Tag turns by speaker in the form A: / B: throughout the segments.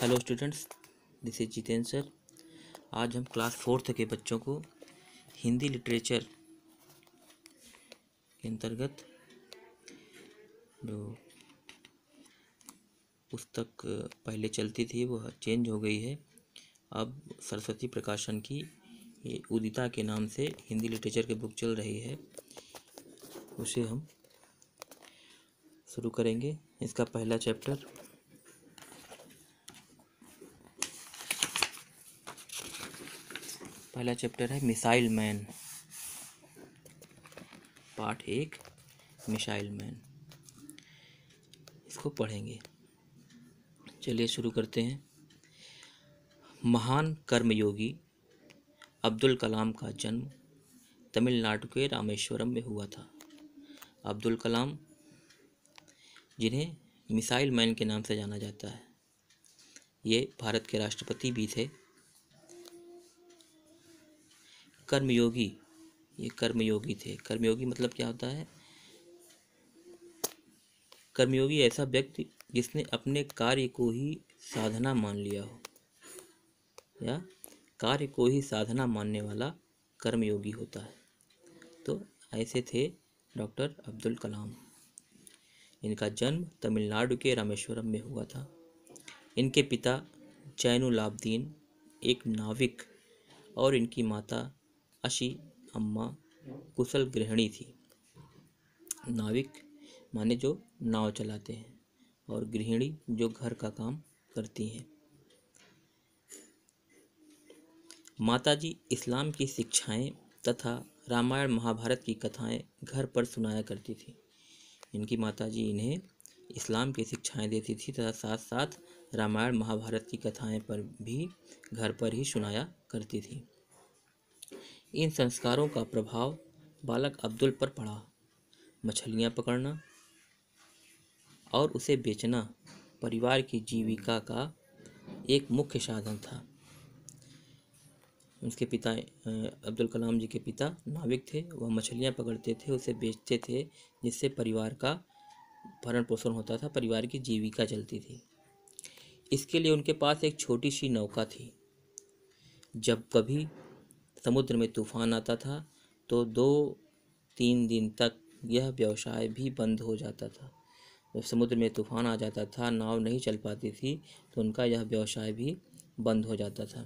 A: hello students this is Jitendra sir आज हम class fourth के बच्चों को हिंदी लिटरेचर के अंतर्गत जो पुस्तक पहले चलती थी वह चेंज हो गई है अब सरस्वती प्रकाशन की ये उदिता के नाम से हिंदी लिटरेचर की बुक चल रही है उसे हम शुरू करेंगे इसका पहला चैप्टर पहला चैप्टर है मिसाइल मैन पार्ट एक मिसाइल मैन इसको पढ़ेंगे चलिए शुरू करते हैं महान कर्मयोगी अब्दुल कलाम का जन्म तमिलनाडु के रामेश्वरम में हुआ था अब्दुल कलाम जिन्हें मिसाइल मैन के नाम से जाना जाता है ये भारत के राष्ट्रपति भी थे कर्मयोगी ये कर्मयोगी थे कर्मयोगी मतलब क्या होता है कर्मयोगी ऐसा व्यक्ति जिसने अपने कार्य को ही साधना मान लिया हो या कार्य को ही साधना मानने वाला कर्मयोगी होता है तो ऐसे थे डॉक्टर अब्दुल कलाम इनका जन्म तमिलनाडु के रामेश्वरम में हुआ था इनके पिता जैनुलाब्दीन एक नाविक और इनकी माता अशी अम्मा कुशल गृहिणी थी नाविक माने जो नाव चलाते हैं और गृहिणी जो घर का काम करती हैं माताजी इस्लाम की शिक्षाएं तथा रामायण महाभारत की कथाएं घर पर सुनाया करती थी इनकी माताजी इन्हें इस्लाम की शिक्षाएं देती थी तथा साथ साथ रामायण महाभारत की कथाएं पर भी घर पर ही सुनाया करती थी इन संस्कारों का प्रभाव बालक अब्दुल पर पड़ा मछलियाँ पकड़ना और उसे बेचना परिवार की जीविका का एक मुख्य साधन था उसके पिता अब्दुल कलाम जी के पिता नाविक थे वह मछलियाँ पकड़ते थे उसे बेचते थे जिससे परिवार का भरण पोषण होता था परिवार की जीविका चलती थी इसके लिए उनके पास एक छोटी सी नौका थी जब कभी समुद्र में तूफान आता था तो दो तीन दिन तक यह व्यवसाय भी बंद हो जाता था जब समुद्र में तूफान आ जाता था नाव नहीं चल पाती थी तो उनका यह व्यवसाय भी बंद हो जाता था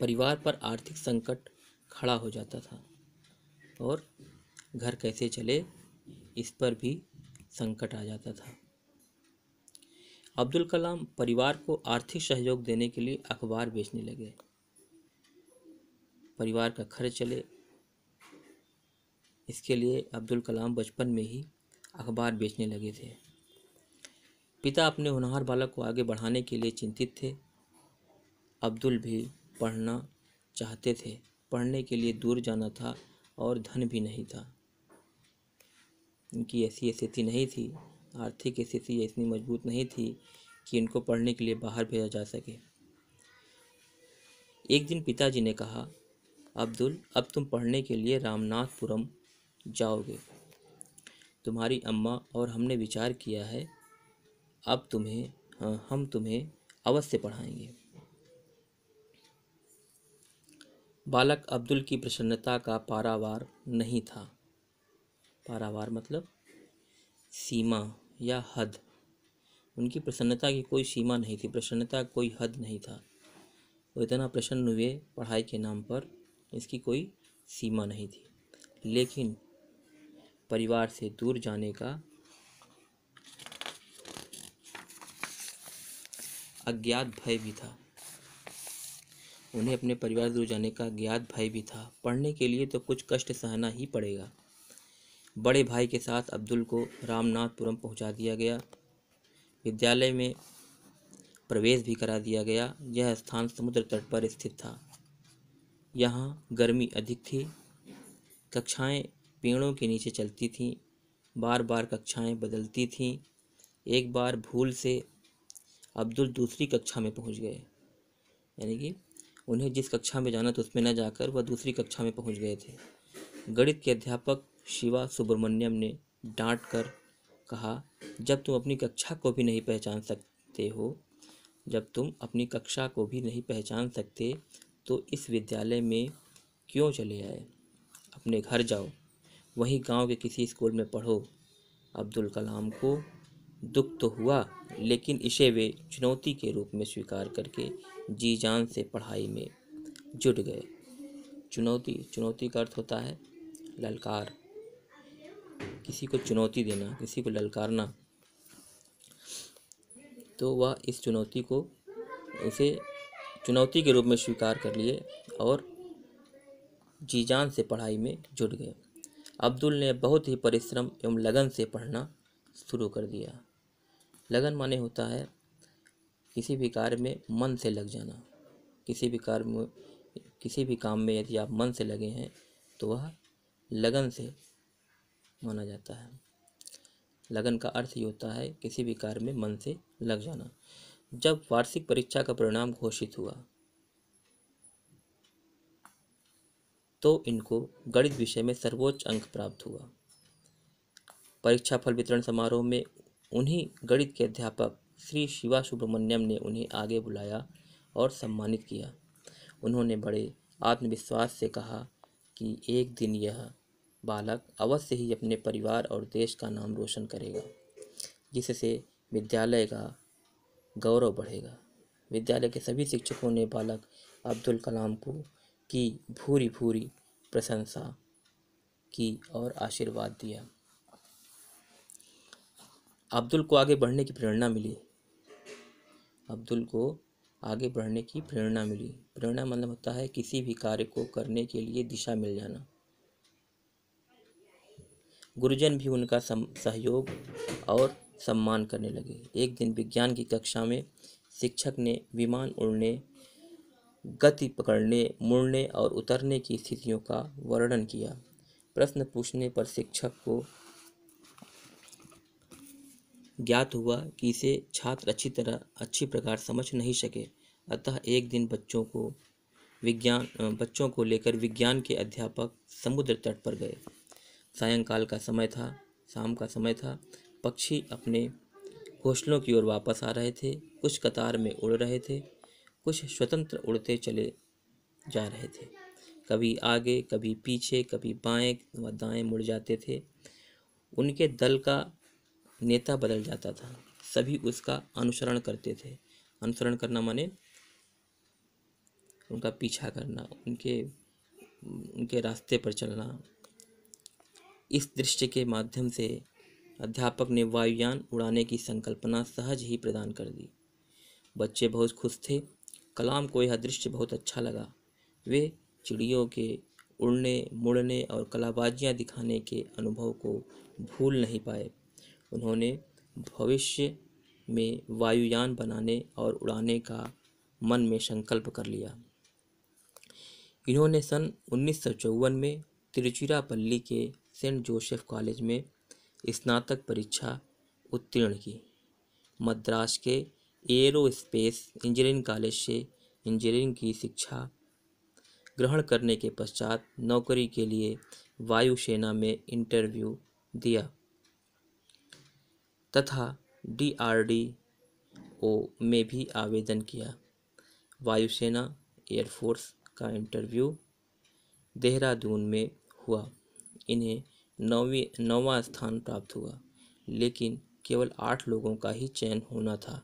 A: परिवार पर आर्थिक संकट खड़ा हो जाता था और घर कैसे चले इस पर भी संकट आ जाता था अब्दुल कलाम परिवार को आर्थिक सहयोग देने के लिए अखबार बेचने लगे परिवार का खर्च चले इसके लिए अब्दुल कलाम बचपन में ही अखबार बेचने लगे थे पिता अपने होनहार बालक को आगे बढ़ाने के लिए चिंतित थे अब्दुल भी पढ़ना चाहते थे पढ़ने के लिए दूर जाना था और धन भी नहीं था उनकी ऐसी स्थिति नहीं थी आर्थिक स्थिति इतनी मजबूत नहीं थी कि इनको पढ़ने के लिए बाहर भेजा जा सके एक दिन पिताजी ने कहा अब्दुल अब तुम पढ़ने के लिए रामनाथपुरम जाओगे तुम्हारी अम्मा और हमने विचार किया है अब तुम्हें हाँ, हम तुम्हें अवश्य पढ़ाएंगे बालक अब्दुल की प्रसन्नता का पारावार नहीं था पारावार मतलब सीमा या हद उनकी प्रसन्नता की कोई सीमा नहीं थी प्रसन्नता कोई हद नहीं था वो इतना प्रसन्न हुए पढ़ाई के नाम पर इसकी कोई सीमा नहीं थी लेकिन परिवार से दूर जाने का अज्ञात भय भी था उन्हें अपने परिवार दूर जाने का अज्ञात भय भी था पढ़ने के लिए तो कुछ कष्ट सहना ही पड़ेगा बड़े भाई के साथ अब्दुल को रामनाथपुरम पहुंचा दिया गया विद्यालय में प्रवेश भी करा दिया गया यह स्थान समुद्र तट पर स्थित था यहाँ गर्मी अधिक थी कक्षाएं पेड़ों के नीचे चलती थीं बार बार कक्षाएं बदलती थीं एक बार भूल से अब्दुल दूसरी कक्षा में पहुंच गए यानी कि उन्हें जिस कक्षा में जाना था उसमें न जाकर वह दूसरी कक्षा में पहुंच गए थे गणित के अध्यापक शिवा सुब्रमण्यम ने डांट कर कहा जब तुम अपनी कक्षा को भी नहीं पहचान सकते हो जब तुम अपनी कक्षा को भी नहीं पहचान सकते तो इस विद्यालय में क्यों चले आए अपने घर जाओ वहीं गांव के किसी स्कूल में पढ़ो अब्दुल कलाम को दुख तो हुआ लेकिन इसे वे चुनौती के रूप में स्वीकार करके जी जान से पढ़ाई में जुट गए चुनौती चुनौती का अर्थ होता है ललकार किसी को चुनौती देना किसी को ललकारना तो वह इस चुनौती को उसे चुनौती के रूप में स्वीकार कर लिए और जी जान से पढ़ाई में जुट गए अब्दुल ने बहुत ही परिश्रम एवं लगन से पढ़ना शुरू कर दिया लगन माने होता है किसी भी कार्य में मन से लग जाना किसी भी कार्य में किसी भी काम में यदि आप मन से लगे हैं तो वह लगन से माना जाता है लगन का अर्थ ये होता है किसी भी कार्य में मन से लग जाना जब वार्षिक परीक्षा का परिणाम घोषित हुआ तो इनको गणित विषय में सर्वोच्च अंक प्राप्त हुआ परीक्षा फल वितरण समारोह में उन्हीं गणित के अध्यापक श्री शिवा सुब्रमण्यम ने उन्हें आगे बुलाया और सम्मानित किया उन्होंने बड़े आत्मविश्वास से कहा कि एक दिन यह बालक अवश्य ही अपने परिवार और देश का नाम रोशन करेगा जिससे विद्यालय का गौरव बढ़ेगा विद्यालय के सभी शिक्षकों ने बालक अब्दुल कलाम को की भूरी भूरी प्रशंसा की और आशीर्वाद दिया अब्दुल को आगे बढ़ने की प्रेरणा मिली अब्दुल को आगे बढ़ने की प्रेरणा मिली प्रेरणा मतलब होता है किसी भी कार्य को करने के लिए दिशा मिल जाना गुरुजन भी उनका सहयोग और सम्मान करने लगे एक दिन विज्ञान की कक्षा में शिक्षक ने विमान उड़ने गति पकड़ने मुड़ने और उतरने की स्थितियों का वर्णन किया प्रश्न पूछने पर शिक्षक को ज्ञात हुआ कि इसे छात्र अच्छी तरह अच्छी प्रकार समझ नहीं सके अतः एक दिन बच्चों को विज्ञान बच्चों को लेकर विज्ञान के अध्यापक समुद्र तट पर गए सायंकाल का समय था शाम का समय था पक्षी अपने घोंसलों की ओर वापस आ रहे थे कुछ कतार में उड़ रहे थे कुछ स्वतंत्र उड़ते चले जा रहे थे कभी आगे कभी पीछे कभी बाएं व दाएं मुड़ जाते थे उनके दल का नेता बदल जाता था सभी उसका अनुसरण करते थे अनुसरण करना माने उनका पीछा करना उनके उनके रास्ते पर चलना इस दृश्य के माध्यम से अध्यापक ने वायुयान उड़ाने की संकल्पना सहज ही प्रदान कर दी बच्चे बहुत खुश थे कलाम को यह दृश्य बहुत अच्छा लगा वे चिड़ियों के उड़ने मुड़ने और कलाबाजियाँ दिखाने के अनुभव को भूल नहीं पाए उन्होंने भविष्य में वायुयान बनाने और उड़ाने का मन में संकल्प कर लिया इन्होंने सन उन्नीस में तिरुचिरापल्ली के सेंट जोसेफ कॉलेज में स्नातक परीक्षा उत्तीर्ण की मद्रास के एयरोस्पेस इंजीनियरिंग कॉलेज से इंजीनियरिंग की शिक्षा ग्रहण करने के पश्चात नौकरी के लिए वायुसेना में इंटरव्यू दिया तथा डीआरडीओ में भी आवेदन किया वायुसेना एयरफोर्स का इंटरव्यू देहरादून में हुआ इन्हें नौवीं नौवां स्थान प्राप्त हुआ लेकिन केवल आठ लोगों का ही चयन होना था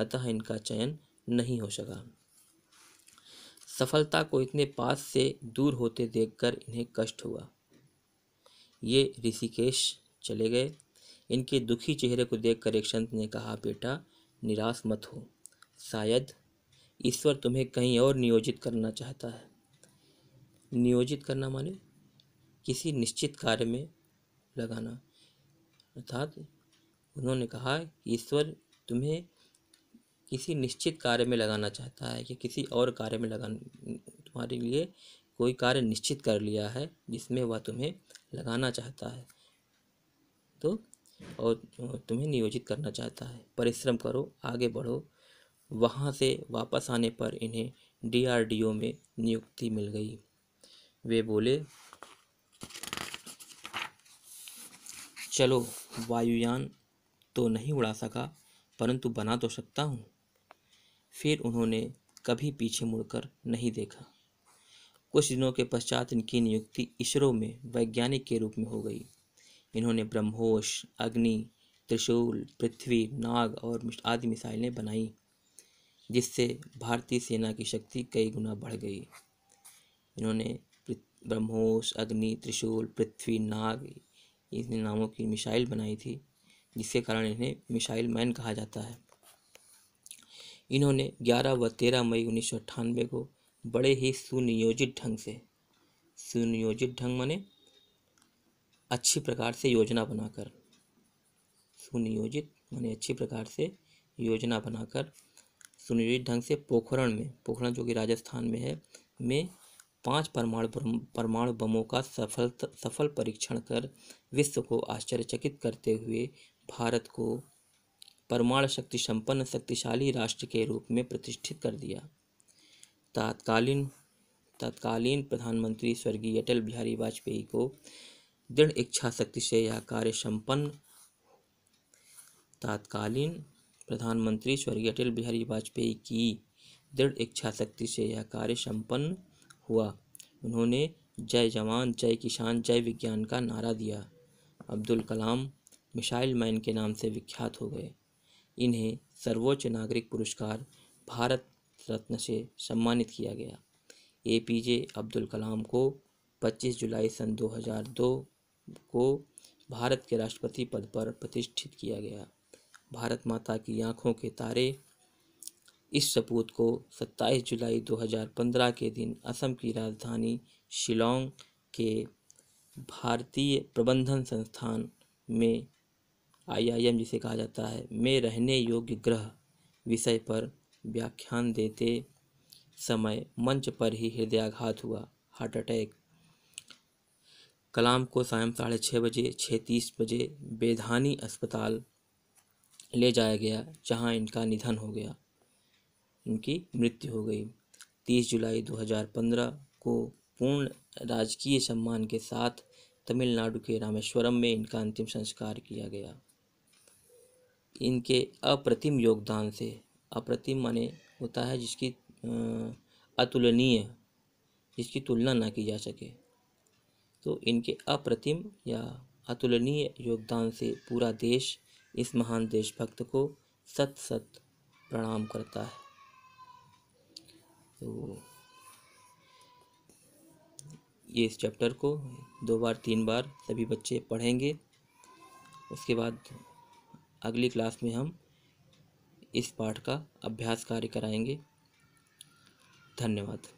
A: अतः इनका चयन नहीं हो सका सफलता को इतने पास से दूर होते देखकर इन्हें कष्ट हुआ ये ऋषिकेश चले गए इनके दुखी चेहरे को देखकर एक संत ने कहा बेटा निराश मत हो शायद ईश्वर तुम्हें कहीं और नियोजित करना चाहता है नियोजित करना माने किसी निश्चित कार्य में लगाना अर्थात उन्होंने कहा कि ईश्वर तुम्हें किसी निश्चित कार्य में लगाना चाहता है कि किसी और कार्य में लगा तुम्हारे लिए कोई कार्य निश्चित कर लिया है जिसमें वह तुम्हें लगाना चाहता है तो और तुम्हें नियोजित करना चाहता है परिश्रम करो आगे बढ़ो वहाँ से वापस आने पर इन्हें डीआरडीओ में नियुक्ति मिल गई वे बोले चलो वायुयान तो नहीं उड़ा सका परंतु बना तो सकता हूँ फिर उन्होंने कभी पीछे मुड़कर नहीं देखा कुछ दिनों के पश्चात इनकी नियुक्ति इसरो में वैज्ञानिक के रूप में हो गई इन्होंने ब्रह्मोस अग्नि त्रिशूल पृथ्वी नाग और आदि मिसाइलें बनाई जिससे भारतीय सेना की शक्ति कई गुना बढ़ गई इन्होंने ब्रह्मोस अग्नि त्रिशूल पृथ्वी नाग इसने नामों की मिसाइल बनाई थी जिसके कारण इन्हें मिसाइल मैन कहा जाता है इन्होंने 11 व 13 मई उन्नीस को बड़े ही सुनियोजित ढंग से सुनियोजित ढंग माने अच्छी प्रकार से योजना बनाकर सुनियोजित माने अच्छी प्रकार से योजना बनाकर सुनियोजित ढंग से पोखरण में पोखरण जो कि राजस्थान में है में पांच परमाणु परमाणु बमों का सफल सफल परीक्षण कर विश्व को आश्चर्यचकित करते हुए भारत को परमाणु शक्ति संपन्न शक्तिशाली राष्ट्र के रूप में प्रतिष्ठित कर दिया तात्कालीन तत्कालीन प्रधानमंत्री स्वर्गीय अटल बिहारी वाजपेयी को दृढ़ इच्छा शक्ति से यह कार्य संपन्न तत्कालीन प्रधानमंत्री स्वर्गीय अटल बिहारी वाजपेयी की दृढ़ इच्छा शक्ति से यह कार्य संपन्न हुआ उन्होंने जय जवान जय किसान जय विज्ञान का नारा दिया अब्दुल कलाम मिसाइल मैन के नाम से विख्यात हो गए इन्हें सर्वोच्च नागरिक पुरस्कार भारत रत्न से सम्मानित किया गया ए पी जे अब्दुल कलाम को 25 जुलाई सन 2002 को भारत के राष्ट्रपति पद पर प्रतिष्ठित किया गया भारत माता की आँखों के तारे इस सपूत को 27 जुलाई 2015 के दिन असम की राजधानी शिलोंग के भारतीय प्रबंधन संस्थान में आईआईएम जिसे कहा जाता है में रहने योग्य ग्रह विषय पर व्याख्यान देते समय मंच पर ही हृदयाघात हुआ हार्ट अटैक कलाम को सायं साढ़े छः बजे छः तीस बजे बेधानी अस्पताल ले जाया गया जहां इनका निधन हो गया इनकी मृत्यु हो गई तीस जुलाई 2015 को पूर्ण राजकीय सम्मान के साथ तमिलनाडु के रामेश्वरम में इनका अंतिम संस्कार किया गया इनके अप्रतिम योगदान से अप्रतिम माने होता है जिसकी अतुलनीय जिसकी तुलना ना की जा सके तो इनके अप्रतिम या अतुलनीय योगदान से पूरा देश इस महान देशभक्त को सत सत प्रणाम करता है तो ये इस चैप्टर को दो बार तीन बार सभी बच्चे पढ़ेंगे उसके बाद अगली क्लास में हम इस पाठ का अभ्यास कार्य कराएंगे धन्यवाद